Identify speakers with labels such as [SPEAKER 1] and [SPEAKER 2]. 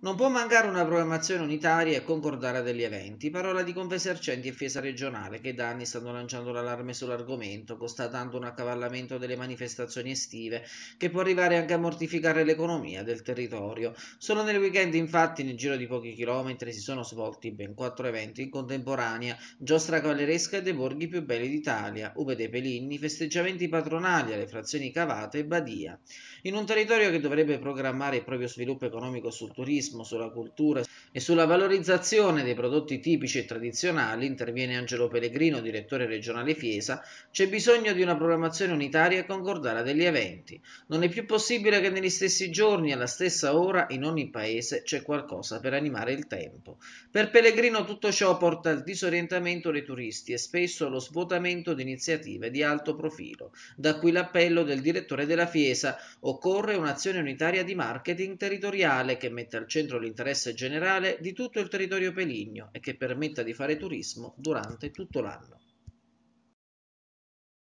[SPEAKER 1] Non può mancare una programmazione unitaria e concordata degli eventi, parola di Confesercenti e Fiesa regionale che da anni stanno lanciando l'allarme sull'argomento, constatando un accavallamento delle manifestazioni estive che può arrivare anche a mortificare l'economia del territorio. Solo nel weekend infatti nel giro di pochi chilometri si sono svolti ben quattro eventi in contemporanea, giostra cavalleresca dei borghi più belli d'Italia, Uve dei Pelini, festeggiamenti patronali alle frazioni Cavate e Badia. In un territorio che dovrebbe programmare il proprio sviluppo economico sul turismo, turismo, sulla cultura e sulla valorizzazione dei prodotti tipici e tradizionali, interviene Angelo Pellegrino, direttore regionale Fiesa, c'è bisogno di una programmazione unitaria e concordata degli eventi. Non è più possibile che negli stessi giorni, alla stessa ora, in ogni paese c'è qualcosa per animare il tempo. Per Pellegrino tutto ciò porta al disorientamento dei turisti e spesso allo svuotamento di iniziative di alto profilo. Da qui l'appello del direttore della Fiesa, occorre un'azione unitaria di marketing territoriale che metta al centro centro l'interesse generale di tutto il territorio peligno e che permetta di fare turismo durante tutto l'anno.